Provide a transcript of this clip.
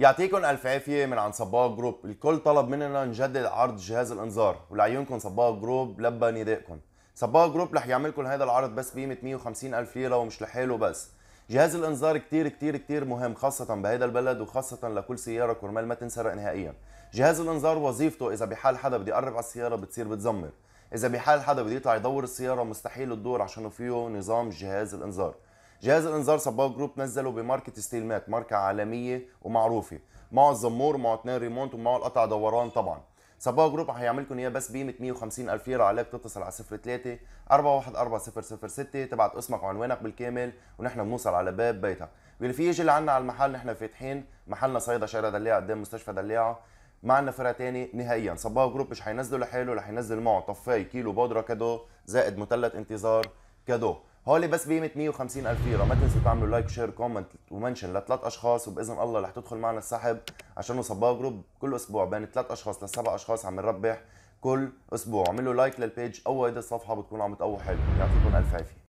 يعطيكم الف عافيه من عند صباغ جروب الكل طلب مننا نجدد عرض جهاز الانذار ولعيونكم صباغ جروب لبى ندائكم صباغ جروب رح يعملكم هذا العرض بس بقيمه 150 الف ليره ومش لحاله بس جهاز الانذار كتير كتير كتير مهم خاصة بهذا البلد وخاصة لكل سيارة كرمال ما تنسرق نهائيا جهاز الانذار وظيفته إذا بحال حدا بده يقرب على السيارة بتصير بتزمر إذا بحال حدا بده يطلع يدور السيارة مستحيل تدور عشان فيه نظام جهاز الانذار جهاز الانذار صباغ جروب نزله بماركه ستيل مات ماركه عالميه ومعروفه معه الزمور ومعه اثنين ريمونت ومعه القطع دوران طبعا صباغ جروب لكم اياه بس بقيمه 150 الف ليره عليك تتصل على 03 414006 تبعت اسمك وعنوانك بالكامل ونحن بنوصل على باب بيتك واللي في يجي لعنا على المحل نحن فاتحين محلنا صيدا شارع دلاعه قدام مستشفى دلاعه عندنا فرع تاني نهائيا صباغ جروب مش حينزله لحاله رح ينزل معه طفاي كيلو بودره كادو زائد مثلث انتظار كادو هولي بس بقيمه 150 الف ليره ما تنسوا تعملوا لايك وشير كومنت ومنشن لثلاث اشخاص وباذن الله رح تدخل معنا السحب عشان صباغ جروب كل اسبوع بين ثلاث اشخاص لسبع اشخاص عم نربح كل اسبوع اعملوا لايك للبيج أول هيدي الصفحه بتكون عم تقوي حلو يعطيكم الف عافيه